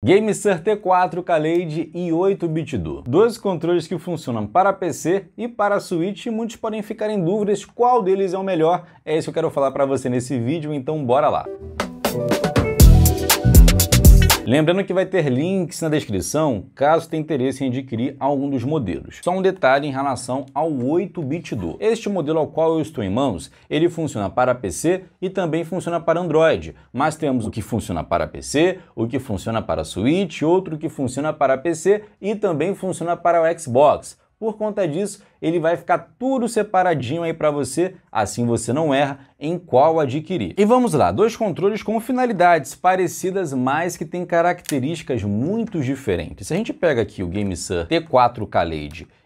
Gamester T4 Kaleid e 8 BitDo. Dois controles que funcionam para PC e para Switch e muitos podem ficar em dúvidas qual deles é o melhor. É isso que eu quero falar para você nesse vídeo, então bora lá. Música Lembrando que vai ter links na descrição caso tenha interesse em adquirir algum dos modelos. Só um detalhe em relação ao 8-bit do. Este modelo ao qual eu estou em mãos, ele funciona para PC e também funciona para Android, mas temos o que funciona para PC, o que funciona para Switch, outro que funciona para PC e também funciona para o Xbox. Por conta disso, ele vai ficar tudo separadinho aí para você, assim você não erra em qual adquirir. E vamos lá, dois controles com finalidades parecidas, mas que têm características muito diferentes. Se a gente pega aqui o GameSir T4 K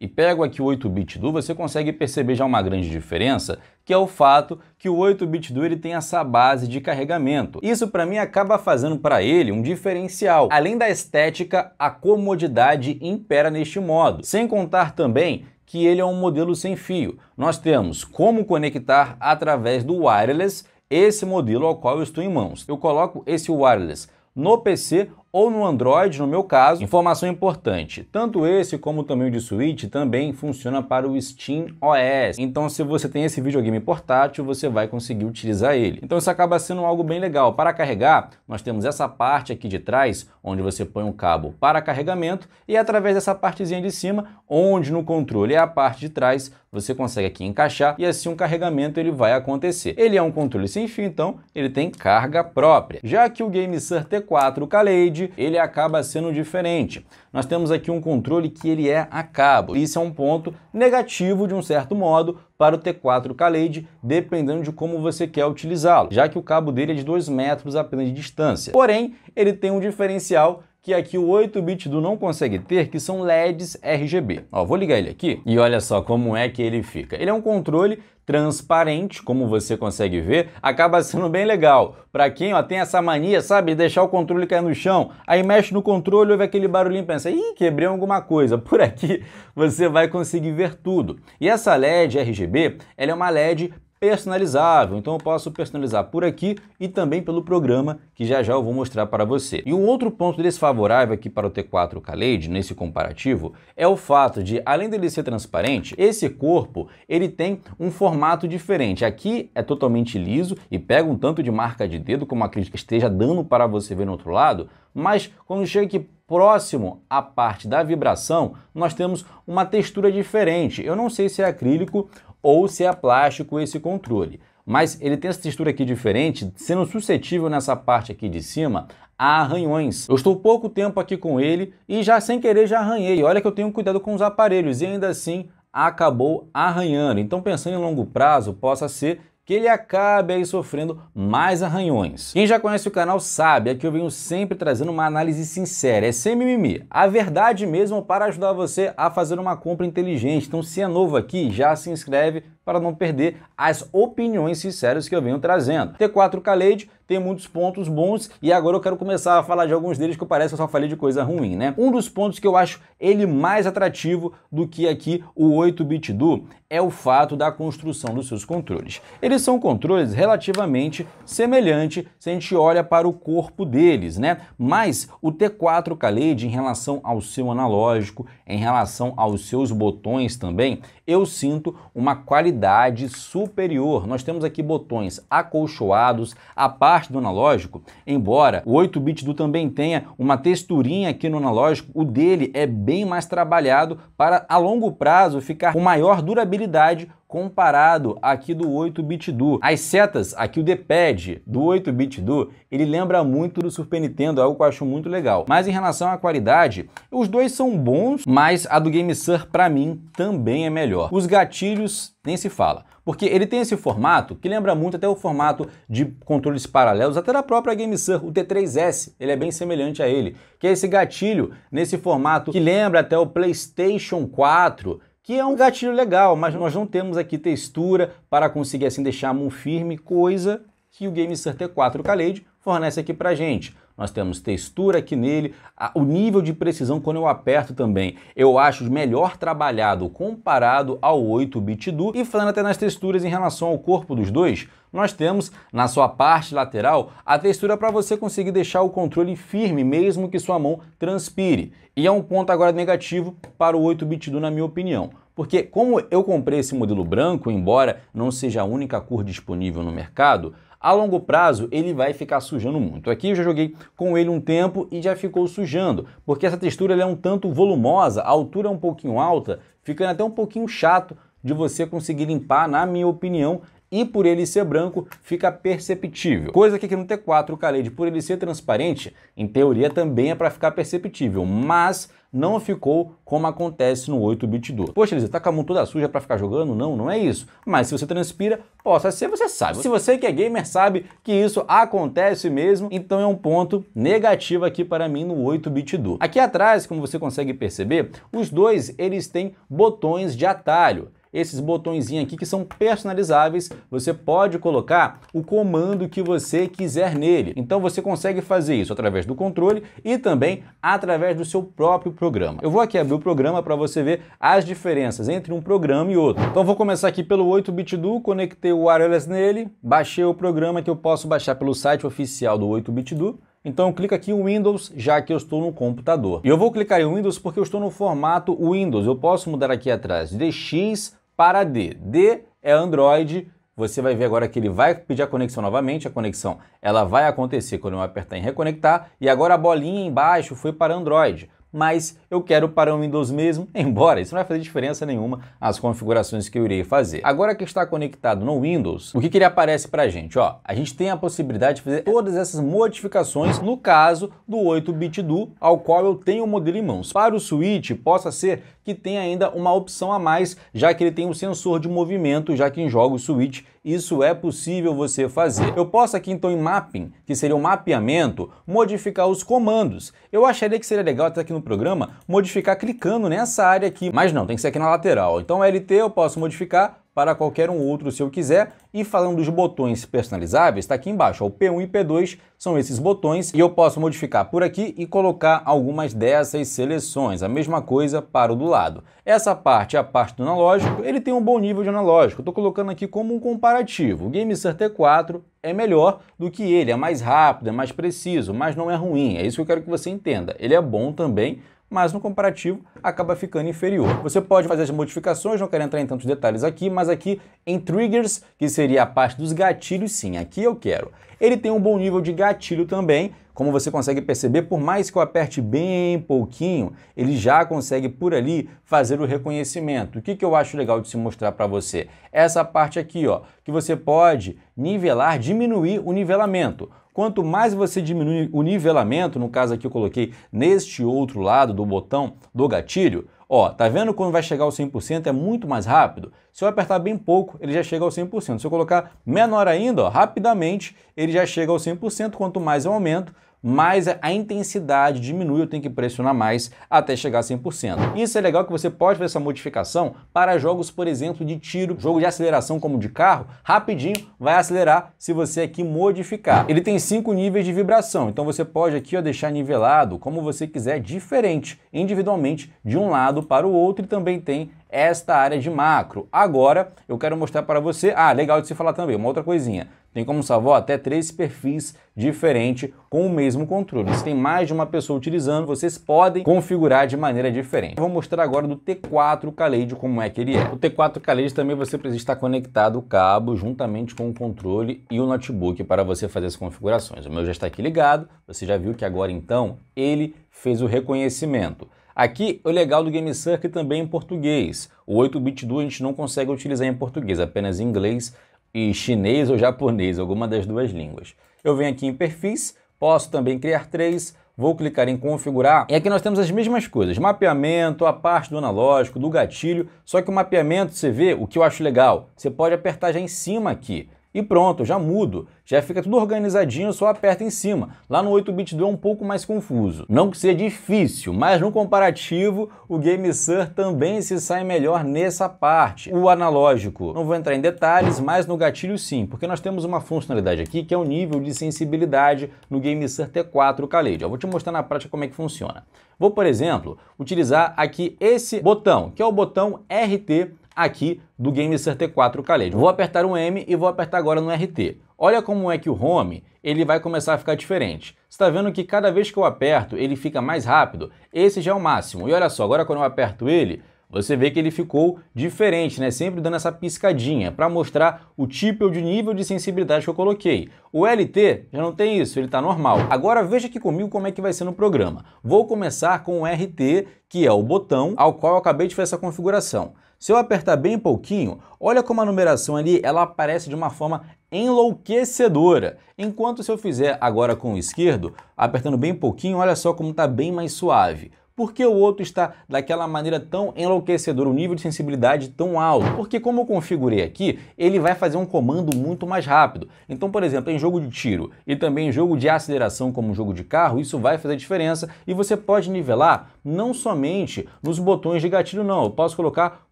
e pego aqui o 8-bit do, você consegue perceber já uma grande diferença, que é o fato que o 8-bit do ele tem essa base de carregamento. Isso para mim acaba fazendo para ele um diferencial. Além da estética, a comodidade impera neste modo. Sem contar também que ele é um modelo sem fio. Nós temos como conectar através do wireless esse modelo ao qual eu estou em mãos. Eu coloco esse wireless no PC ou no Android, no meu caso. Informação importante, tanto esse como também o de Switch também funciona para o Steam OS. Então se você tem esse videogame portátil, você vai conseguir utilizar ele. Então isso acaba sendo algo bem legal. Para carregar, nós temos essa parte aqui de trás, onde você põe um cabo para carregamento e é através dessa partezinha de cima, onde no controle é a parte de trás, você consegue aqui encaixar e assim o um carregamento ele vai acontecer. Ele é um controle sem fio, então ele tem carga própria. Já que o GameSir T4 Calade ele acaba sendo diferente. Nós temos aqui um controle que ele é a cabo. Isso é um ponto negativo de um certo modo para o T4 Kaleid, dependendo de como você quer utilizá-lo, já que o cabo dele é de 2 metros apenas de distância. Porém, ele tem um diferencial que aqui o 8-bit do não consegue ter, que são LEDs RGB. Ó, vou ligar ele aqui e olha só como é que ele fica. Ele é um controle transparente, como você consegue ver, acaba sendo bem legal. Para quem ó, tem essa mania, sabe, deixar o controle cair no chão, aí mexe no controle, ouve aquele barulhinho e pensa, ih, quebrei alguma coisa. Por aqui você vai conseguir ver tudo. E essa LED RGB, ela é uma LED personalizável. Então eu posso personalizar por aqui e também pelo programa que já já eu vou mostrar para você. E um outro ponto desfavorável aqui para o T4 Kaleid nesse comparativo é o fato de, além dele ser transparente, esse corpo ele tem um formato diferente. Aqui é totalmente liso e pega um tanto de marca de dedo, como a crítica esteja dando para você ver no outro lado, mas quando chega aqui próximo à parte da vibração, nós temos uma textura diferente. Eu não sei se é acrílico ou se é plástico esse controle. Mas ele tem essa textura aqui diferente, sendo suscetível nessa parte aqui de cima a arranhões. Eu estou pouco tempo aqui com ele e já sem querer já arranhei. Olha que eu tenho cuidado com os aparelhos e ainda assim acabou arranhando. Então pensando em longo prazo, possa ser que ele acabe aí sofrendo mais arranhões. Quem já conhece o canal sabe é que eu venho sempre trazendo uma análise sincera, é sem mimimi, a verdade mesmo para ajudar você a fazer uma compra inteligente. Então se é novo aqui, já se inscreve, para não perder as opiniões sinceras que eu venho trazendo. T4 Kaleid tem muitos pontos bons e agora eu quero começar a falar de alguns deles que parece que eu só falei de coisa ruim, né? Um dos pontos que eu acho ele mais atrativo do que aqui o 8-bit do é o fato da construção dos seus controles. Eles são controles relativamente semelhantes se a gente olha para o corpo deles, né? Mas o T4 Kaleid em relação ao seu analógico, em relação aos seus botões também, eu sinto uma qualidade superior. Nós temos aqui botões acolchoados, a parte do analógico, embora o 8-bit do também tenha uma texturinha aqui no analógico, o dele é bem mais trabalhado para a longo prazo ficar com maior durabilidade comparado aqui do 8-bit do. As setas aqui o D-pad do 8-bit do, ele lembra muito do Super Nintendo, algo que eu acho muito legal. Mas em relação à qualidade, os dois são bons, mas a do GameSir para mim também é melhor. Os gatilhos nem se fala, porque ele tem esse formato que lembra muito até o formato de controles paralelos, até da própria GameSir o T3S, ele é bem semelhante a ele, que é esse gatilho nesse formato que lembra até o PlayStation 4, que é um gatilho legal, mas nós não temos aqui textura para conseguir assim deixar a mão firme, coisa que o Game Surter 4 Kaleid fornece aqui pra gente nós temos textura aqui nele, a, o nível de precisão quando eu aperto também. Eu acho melhor trabalhado comparado ao 8-bit do. E falando até nas texturas em relação ao corpo dos dois, nós temos na sua parte lateral a textura para você conseguir deixar o controle firme mesmo que sua mão transpire. E é um ponto agora negativo para o 8-bit do na minha opinião. Porque como eu comprei esse modelo branco, embora não seja a única cor disponível no mercado, a longo prazo ele vai ficar sujando muito. Aqui eu já joguei com ele um tempo e já ficou sujando, porque essa textura é um tanto volumosa, a altura é um pouquinho alta, ficando até um pouquinho chato de você conseguir limpar, na minha opinião, e por ele ser branco fica perceptível. Coisa que aqui no T4 o Khaled, por ele ser transparente, em teoria também é para ficar perceptível, mas não ficou como acontece no 8-bit do. Poxa, Elisa, tá com a mão toda suja para ficar jogando? Não, não é isso. Mas se você transpira, possa ser, você sabe. Se você que é gamer sabe que isso acontece mesmo, então é um ponto negativo aqui para mim no 8-bit do. Aqui atrás, como você consegue perceber, os dois eles têm botões de atalho esses botõezinhos aqui que são personalizáveis, você pode colocar o comando que você quiser nele. Então você consegue fazer isso através do controle e também através do seu próprio programa. Eu vou aqui abrir o programa para você ver as diferenças entre um programa e outro. Então vou começar aqui pelo 8-bit do, conectei o wireless nele, baixei o programa que eu posso baixar pelo site oficial do 8-bit do, então eu clico aqui em Windows, já que eu estou no computador. E eu vou clicar em Windows porque eu estou no formato Windows. Eu posso mudar aqui atrás de X para D. D é Android. Você vai ver agora que ele vai pedir a conexão novamente. A conexão ela vai acontecer quando eu apertar em reconectar. E agora a bolinha embaixo foi para Android. Mas eu quero para o Windows mesmo, embora isso não vai fazer diferença nenhuma as configurações que eu irei fazer. Agora que está conectado no Windows, o que, que ele aparece para a gente? Ó, a gente tem a possibilidade de fazer todas essas modificações, no caso do 8-bit do, ao qual eu tenho o modelo em mãos. Para o Switch, possa ser que tem ainda uma opção a mais, já que ele tem um sensor de movimento, já que em jogos Switch isso é possível você fazer. Eu posso aqui então em mapping, que seria um mapeamento, modificar os comandos. Eu acharia que seria legal até aqui no programa modificar clicando nessa área aqui, mas não, tem que ser aqui na lateral. Então LT eu posso modificar para qualquer um outro se eu quiser. E falando dos botões personalizáveis, está aqui embaixo, ó, o P1 e P2 são esses botões e eu posso modificar por aqui e colocar algumas dessas seleções. A mesma coisa para o do lado. Essa parte é a parte do analógico, ele tem um bom nível de analógico. Estou colocando aqui como um comparativo. O GameSir T4 é melhor do que ele, é mais rápido, é mais preciso, mas não é ruim. É isso que eu quero que você entenda. Ele é bom também, mas no comparativo acaba ficando inferior. Você pode fazer as modificações, não quero entrar em tantos detalhes aqui, mas aqui em triggers, que seria a parte dos gatilhos, sim, aqui eu quero ele tem um bom nível de gatilho também, como você consegue perceber, por mais que eu aperte bem pouquinho, ele já consegue por ali fazer o reconhecimento. O que, que eu acho legal de se mostrar para você? Essa parte aqui, ó, que você pode nivelar, diminuir o nivelamento. Quanto mais você diminui o nivelamento, no caso aqui eu coloquei neste outro lado do botão do gatilho, Ó, tá vendo quando vai chegar ao 100% é muito mais rápido? Se eu apertar bem pouco, ele já chega ao 100%. Se eu colocar menor ainda, ó, rapidamente ele já chega ao 100%. Quanto mais eu aumento, mais a intensidade diminui, eu tenho que pressionar mais até chegar a 100%. Isso é legal que você pode fazer essa modificação para jogos, por exemplo, de tiro, jogo de aceleração como de carro, rapidinho vai acelerar se você aqui modificar. Ele tem cinco níveis de vibração, então você pode aqui ó, deixar nivelado como você quiser, diferente, individualmente, de um lado para o outro e também tem esta área de macro. Agora eu quero mostrar para você, ah, legal de se falar também, uma outra coisinha tem como salvar até três perfis diferentes com o mesmo controle. Se tem mais de uma pessoa utilizando, vocês podem configurar de maneira diferente. Vou mostrar agora do T4 Kaleid como é que ele é. O T4 Kaleid também você precisa estar conectado o cabo juntamente com o controle e o notebook para você fazer as configurações. O meu já está aqui ligado, você já viu que agora então ele fez o reconhecimento. Aqui, o legal do Game Circuit também em português. O 8-bit 2 a gente não consegue utilizar em português, apenas em inglês e chinês ou japonês, alguma das duas línguas. Eu venho aqui em perfis, posso também criar três, vou clicar em configurar, e aqui nós temos as mesmas coisas, mapeamento, a parte do analógico, do gatilho, só que o mapeamento, você vê, o que eu acho legal, você pode apertar já em cima aqui, e pronto, já mudo. Já fica tudo organizadinho, só aperta em cima. Lá no 8-bit do é um pouco mais confuso. Não que seja difícil, mas no comparativo, o GameSir também se sai melhor nessa parte. O analógico, não vou entrar em detalhes, mas no gatilho sim, porque nós temos uma funcionalidade aqui que é o nível de sensibilidade no GameSir T4 Kaleid. Eu vou te mostrar na prática como é que funciona. Vou, por exemplo, utilizar aqui esse botão, que é o botão RT aqui do GameSer T4 Khaled. Vou apertar um M e vou apertar agora no RT. Olha como é que o Home ele vai começar a ficar diferente. Você está vendo que cada vez que eu aperto ele fica mais rápido? Esse já é o máximo. E olha só, agora quando eu aperto ele, você vê que ele ficou diferente, né? Sempre dando essa piscadinha para mostrar o tipo de nível de sensibilidade que eu coloquei. O LT já não tem isso, ele está normal. Agora veja aqui comigo como é que vai ser no programa. Vou começar com o RT, que é o botão ao qual eu acabei de fazer essa configuração. Se eu apertar bem pouquinho, olha como a numeração ali ela aparece de uma forma enlouquecedora. Enquanto se eu fizer agora com o esquerdo, apertando bem pouquinho, olha só como está bem mais suave. Porque o outro está daquela maneira tão enlouquecedora, o um nível de sensibilidade tão alto? Porque como eu configurei aqui, ele vai fazer um comando muito mais rápido. Então, por exemplo, em jogo de tiro e também em jogo de aceleração como um jogo de carro, isso vai fazer diferença e você pode nivelar não somente nos botões de gatilho, não. Eu posso colocar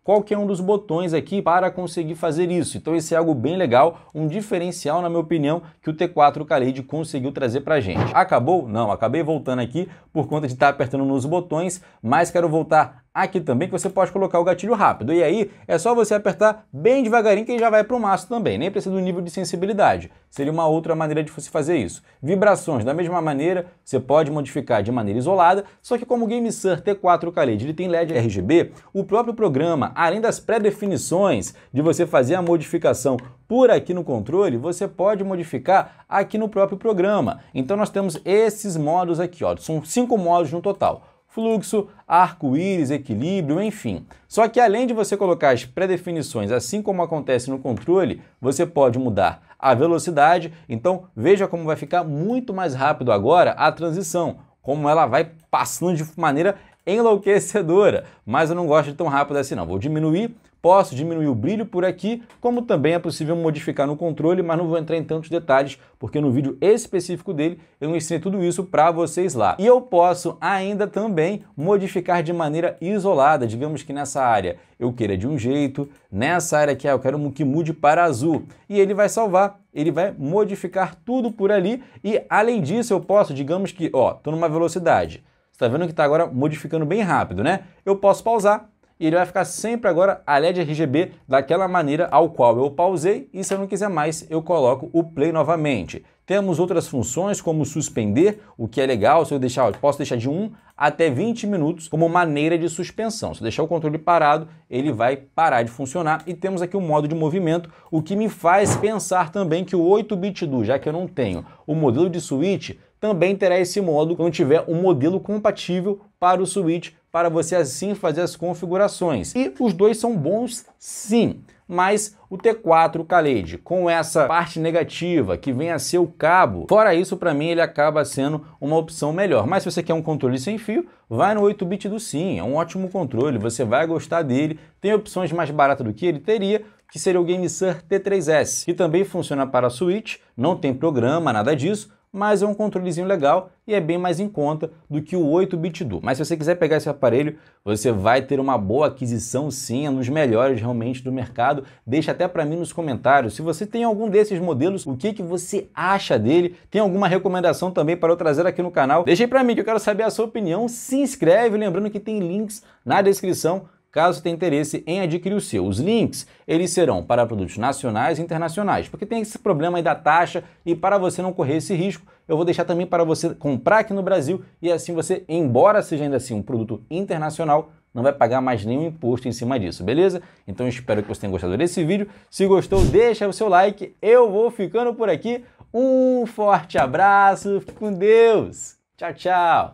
qualquer um dos botões aqui para conseguir fazer isso. Então esse é algo bem legal, um diferencial, na minha opinião, que o T4 Kaleid conseguiu trazer a gente. Acabou? Não, acabei voltando aqui por conta de estar tá apertando nos botões, mas quero voltar aqui também, que você pode colocar o gatilho rápido. E aí é só você apertar bem devagarinho que ele já vai para o maço também, nem precisa do nível de sensibilidade. Seria uma outra maneira de você fazer isso. Vibrações, da mesma maneira, você pode modificar de maneira isolada, só que como o GameSir T4 Khaled ele tem LED RGB, o próprio programa, além das pré-definições de você fazer a modificação por aqui no controle, você pode modificar aqui no próprio programa. Então nós temos esses modos aqui, ó. são cinco modos no total fluxo, arco-íris, equilíbrio, enfim. Só que além de você colocar as pré-definições, assim como acontece no controle, você pode mudar a velocidade, então veja como vai ficar muito mais rápido agora a transição, como ela vai passando de maneira enlouquecedora, mas eu não gosto de tão rápido assim não. Vou diminuir, posso diminuir o brilho por aqui, como também é possível modificar no controle, mas não vou entrar em tantos detalhes, porque no vídeo específico dele eu ensinei tudo isso para vocês lá. E eu posso ainda também modificar de maneira isolada, digamos que nessa área eu queira de um jeito, nessa área aqui ah, eu quero que mude para azul, e ele vai salvar, ele vai modificar tudo por ali, e além disso eu posso, digamos que, ó, tô numa velocidade, está vendo que está agora modificando bem rápido, né? Eu posso pausar e ele vai ficar sempre agora a LED RGB daquela maneira ao qual eu pausei e se eu não quiser mais eu coloco o play novamente. Temos outras funções como suspender, o que é legal, se eu deixar, eu posso deixar de 1 até 20 minutos como maneira de suspensão. Se eu deixar o controle parado, ele vai parar de funcionar. E temos aqui o modo de movimento, o que me faz pensar também que o 8-bit do, já que eu não tenho o modelo de switch, também terá esse modo quando tiver um modelo compatível para o Switch, para você assim fazer as configurações. E os dois são bons sim, mas o T4 Kaleid, com essa parte negativa que vem a ser o cabo, fora isso, para mim ele acaba sendo uma opção melhor. Mas se você quer um controle sem fio, vai no 8-bit do Sim, é um ótimo controle, você vai gostar dele, tem opções mais baratas do que ele teria, que seria o GameSir T3S, que também funciona para a Switch, não tem programa, nada disso, mas é um controlezinho legal e é bem mais em conta do que o 8-bit Do. Mas se você quiser pegar esse aparelho, você vai ter uma boa aquisição sim, é um dos melhores realmente do mercado. Deixa até para mim nos comentários se você tem algum desses modelos, o que, que você acha dele, tem alguma recomendação também para eu trazer aqui no canal. Deixa aí para mim que eu quero saber a sua opinião, se inscreve, lembrando que tem links na descrição caso tenha interesse em adquirir o seu. Os links, eles serão para produtos nacionais e internacionais, porque tem esse problema aí da taxa e para você não correr esse risco, eu vou deixar também para você comprar aqui no Brasil e assim você, embora seja ainda assim um produto internacional, não vai pagar mais nenhum imposto em cima disso, beleza? Então espero que você tenha gostado desse vídeo. Se gostou, deixa o seu like. Eu vou ficando por aqui. Um forte abraço, fique com Deus. Tchau, tchau.